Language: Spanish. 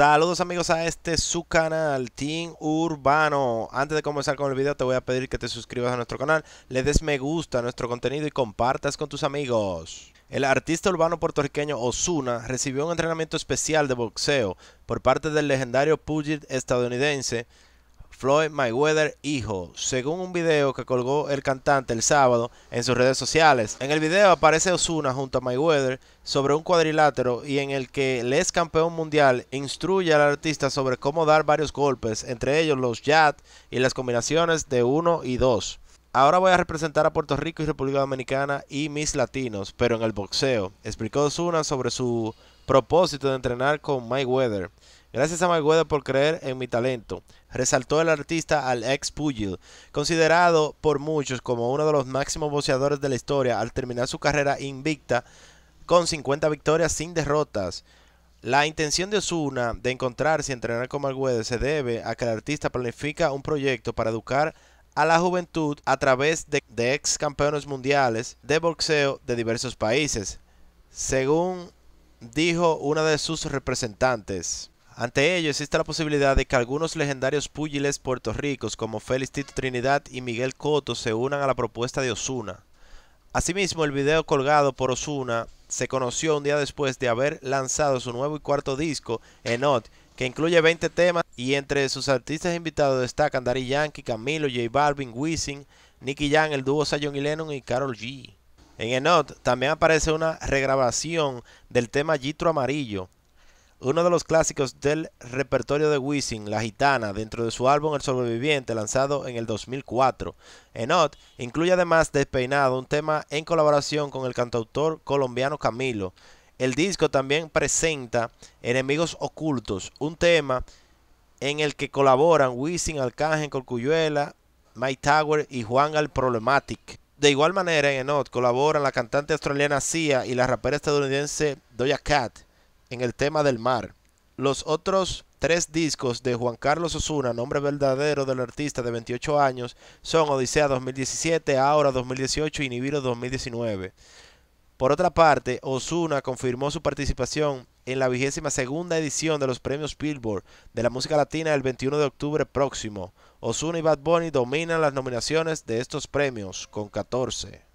Saludos amigos a este su canal, Team Urbano. Antes de comenzar con el video te voy a pedir que te suscribas a nuestro canal, le des me gusta a nuestro contenido y compartas con tus amigos. El artista urbano puertorriqueño Osuna recibió un entrenamiento especial de boxeo por parte del legendario Puget estadounidense Floyd Mayweather hijo, según un video que colgó el cantante el sábado en sus redes sociales. En el video aparece Osuna junto a Mayweather sobre un cuadrilátero y en el que el ex campeón mundial instruye al artista sobre cómo dar varios golpes, entre ellos los jab y las combinaciones de uno y dos. Ahora voy a representar a Puerto Rico y República Dominicana y mis latinos, pero en el boxeo. Explicó Osuna sobre su propósito de entrenar con Mike Weather. Gracias a Mike Weather por creer en mi talento. Resaltó el artista al ex Pugil, considerado por muchos como uno de los máximos boxeadores de la historia al terminar su carrera invicta con 50 victorias sin derrotas. La intención de Osuna de encontrarse y entrenar con Mike Weather se debe a que el artista planifica un proyecto para educar a la juventud a través de, ex campeones mundiales de boxeo de diversos países, según dijo una de sus representantes. Ante ello existe la posibilidad de que algunos legendarios púgiles puertorricos como Félix Tito Trinidad y Miguel Coto se unan a la propuesta de Osuna. Asimismo, el video colgado por Osuna se conoció un día después de haber lanzado su nuevo y cuarto disco, Enot, que incluye 20 temas y entre sus artistas invitados destacan Dari Yankee, Camilo, J Balvin, Wisin, Nicky Jam, el dúo Sayon y Lennon y Carol G. En Enot también aparece una regrabación del tema Gitro Amarillo, uno de los clásicos del repertorio de Wisin, La Gitana, dentro de su álbum El Sobreviviente, lanzado en el 2004. Enot incluye además Despeinado, un tema en colaboración con el cantautor colombiano Camilo. El disco también presenta Enemigos Ocultos, un tema en el que colaboran Wisin, Arcángel, Corcuyuela, Mike Tower y Juan Al Problematic. De igual manera, en Enot colaboran la cantante australiana Sia y la rapera estadounidense Doja Cat en el tema del mar. Los otros tres discos de Juan Carlos Osuna, nombre verdadero del artista de 28 años, son Odisea 2017, Ahora 2018 y Nibiru 2019. Por otra parte, Osuna confirmó su participación en la vigésima segunda edición de los premios Billboard de la música latina el 21 de octubre próximo. Ozuna y Bad Bunny dominan las nominaciones de estos premios con 14.